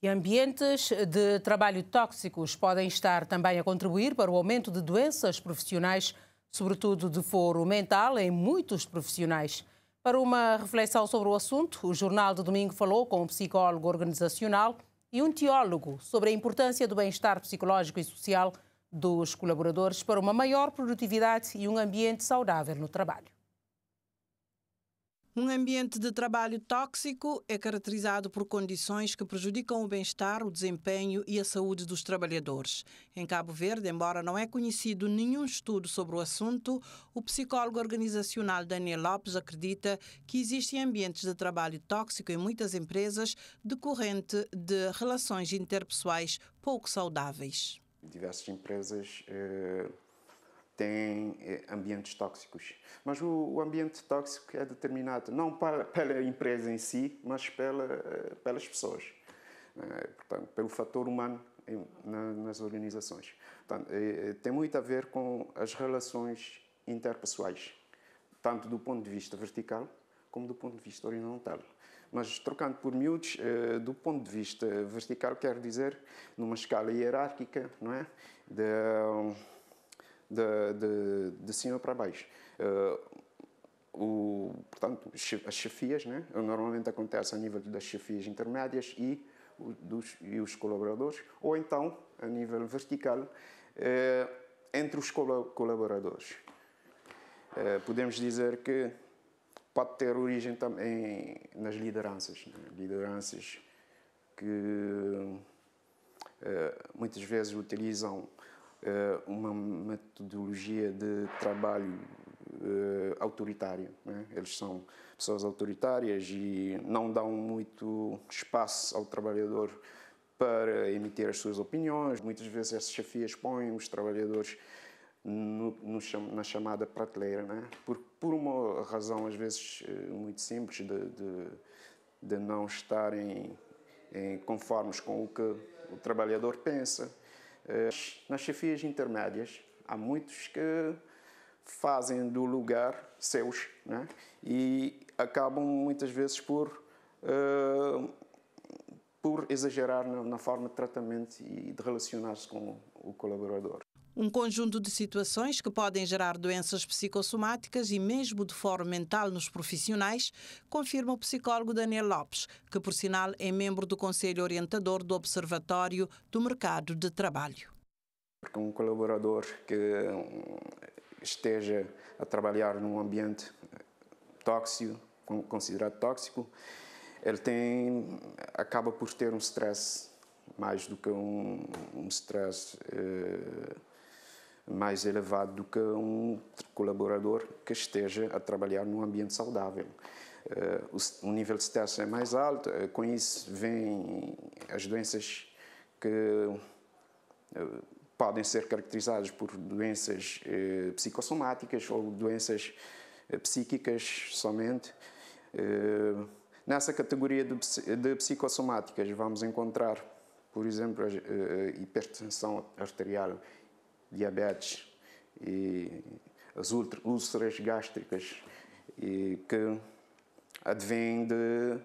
E ambientes de trabalho tóxicos podem estar também a contribuir para o aumento de doenças profissionais, sobretudo de foro mental, em muitos profissionais. Para uma reflexão sobre o assunto, o Jornal de Domingo falou com um psicólogo organizacional e um teólogo sobre a importância do bem-estar psicológico e social dos colaboradores para uma maior produtividade e um ambiente saudável no trabalho. Um ambiente de trabalho tóxico é caracterizado por condições que prejudicam o bem-estar, o desempenho e a saúde dos trabalhadores. Em Cabo Verde, embora não é conhecido nenhum estudo sobre o assunto, o psicólogo organizacional Daniel Lopes acredita que existem ambientes de trabalho tóxico em muitas empresas decorrente de relações interpessoais pouco saudáveis. Diversas empresas. Eh tem eh, ambientes tóxicos. Mas o, ambiente tóxico é determinado não pela empresa em si, mas pela, eh, pelas pessoas. Né? Portanto, pelo fator humano nas organizações. Portanto, eh, tem muito a ver com as relações interpessoais, tanto do ponto de vista vertical como do ponto de vista horizontal. Mas, trocando por miúdos, do ponto de vista vertical, quero dizer, numa escala hierárquica, não é? De, de, de, de cima para baixo. Uh, o, portanto, as chefias, né? normalmente acontece a nível das chefias intermédias e, o, dos, e os colaboradores, ou então, a nível vertical, eh, entre os colaboradores. Eh, podemos dizer que pode ter origem também nas lideranças, né? lideranças que muitas vezes utilizam eh, uma metodologia de trabalho eh, autoritária. Né? Eles são pessoas autoritárias e não dão muito espaço ao trabalhador para emitir as suas opiniões. Muitas vezes essas chefias põem os trabalhadores no, no, na chamada prateleira, né? por, por uma razão às vezes eh, muito simples de, de, de não estarem conformes com o que o trabalhador pensa. Eh, nas chefias intermédias, há muitos que fazem do lugar seus né? e acabam muitas vezes por, uh, por exagerar na, na forma de tratamento e de relacionar-se com o colaborador. Um conjunto de situações que podem gerar doenças psicossomáticas e mesmo de forma mental nos profissionais, confirma o psicólogo Daniel Lopes, que, por sinal, é membro do Conselho Orientador do Observatório do Mercado de Trabalho. Porque um colaborador que hum, esteja a trabalhar num ambiente tóxico, considerado tóxico, ele tem, acaba por ter um stress mais do que um, um stress eh, mais elevado do que um colaborador que esteja a trabalhar num ambiente saudável. Eh, o, nível de stress é mais alto, eh, com isso vêm as doenças que eh, podem ser caracterizadas por doenças psicossomáticas ou doenças psíquicas somente. Nessa categoria de psicossomáticas vamos encontrar, por exemplo, a hipertensão arterial diabetes e as úlceras gástricas e que advêm de,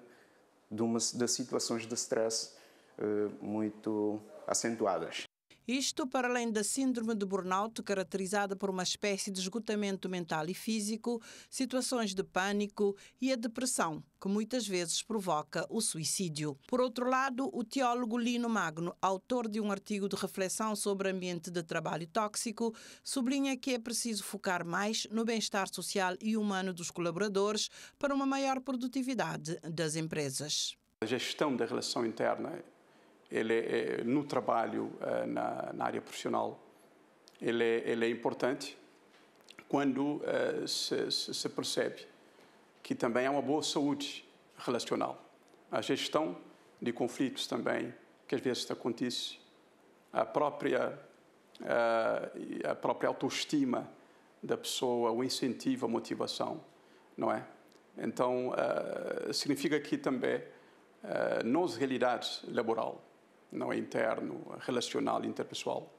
de, uma, de situações de stress eh, muito acentuadas. Isto para além da síndrome de burnout, caracterizada por uma espécie de esgotamento mental e físico, situações de pânico e a depressão, que muitas vezes provoca o suicídio. Por outro lado, o teólogo Lino Magno, autor de um artigo de reflexão sobre ambiente de trabalho tóxico, sublinha que é preciso focar mais no bem-estar social e humano dos colaboradores para uma maior produtividade das empresas. A gestão da relação interna ele é, no trabalho, eh, na, na, área profissional, ele é, ele é importante quando eh, se, se percebe que também há uma boa saúde relacional. A gestão de conflitos também, que às vezes acontece, a própria, a, eh, a própria autoestima da pessoa, o incentivo, a motivação, não é? Então, uh, significa que também uh, realidades realidade laboral não é interno, relacional, interpessoal,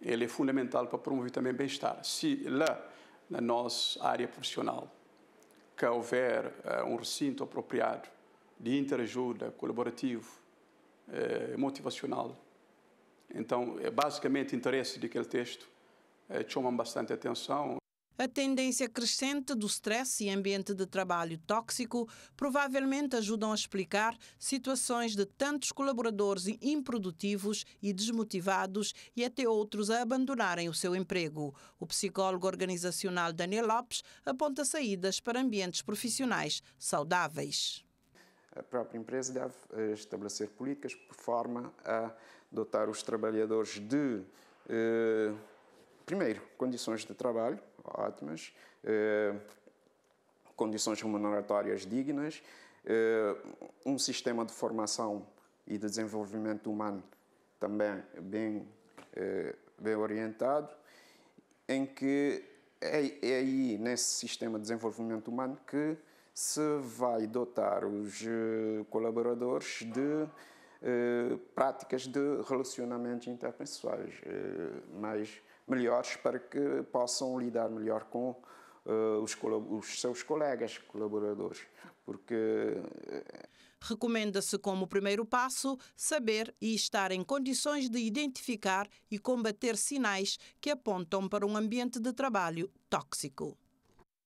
ele é fundamental para promover também bem-estar. Se lá, na nossa área profissional, que houver uh, um recinto apropriado de interajuda, colaborativo, uh, motivacional, então, é basicamente, o interesse daquele texto uh, eh, chama bastante atenção. A tendência crescente do stress e ambiente de trabalho tóxico provavelmente ajudam a explicar situações de tantos colaboradores improdutivos e desmotivados e até outros a abandonarem o seu emprego. O psicólogo organizacional Daniel Lopes aponta saídas para ambientes profissionais saudáveis. A própria empresa deve eh, estabelecer políticas por forma a dotar os trabalhadores de. Eh Primeiro, condições de trabalho ótimas, eh, condições remuneratórias dignas, eh, um sistema de formação e de desenvolvimento humano também bem, eh, bem orientado, em que é, é aí, nesse sistema de desenvolvimento humano, que se vai dotar os colaboradores de práticas de relacionamentos interpessoais mais melhores para que possam lidar melhor com uh, os, os seus colegas colaboradores, porque eh, Recomenda-se como primeiro passo saber e estar em condições de identificar e combater sinais que apontam para um ambiente de trabalho tóxico.